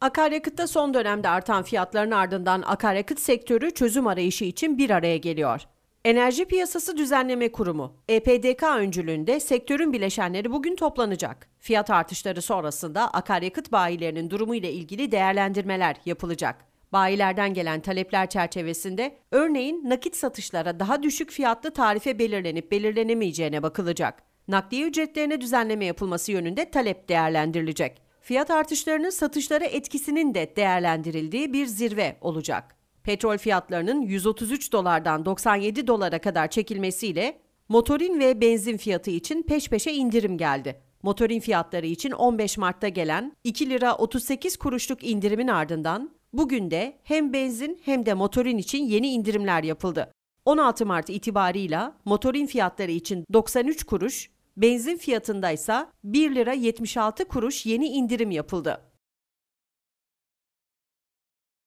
Akaryakıtta son dönemde artan fiyatların ardından akaryakıt sektörü çözüm arayışı için bir araya geliyor. Enerji Piyasası Düzenleme Kurumu EPDK öncülüğünde sektörün bileşenleri bugün toplanacak. Fiyat artışları sonrasında akaryakıt bayilerinin durumu ile ilgili değerlendirmeler yapılacak. Bayilerden gelen talepler çerçevesinde örneğin nakit satışlara daha düşük fiyatlı tarife belirlenip belirlenemeyeceğine bakılacak. Nakliye ücretlerine düzenleme yapılması yönünde talep değerlendirilecek fiyat artışlarının satışlara etkisinin de değerlendirildiği bir zirve olacak. Petrol fiyatlarının 133 dolardan 97 dolara kadar çekilmesiyle motorin ve benzin fiyatı için peş peşe indirim geldi. Motorin fiyatları için 15 Mart'ta gelen 2 lira 38 kuruşluk indirimin ardından bugün de hem benzin hem de motorin için yeni indirimler yapıldı. 16 Mart itibarıyla motorin fiyatları için 93 kuruş, Benzin fiyatındaysa 1 lira 76 kuruş yeni indirim yapıldı.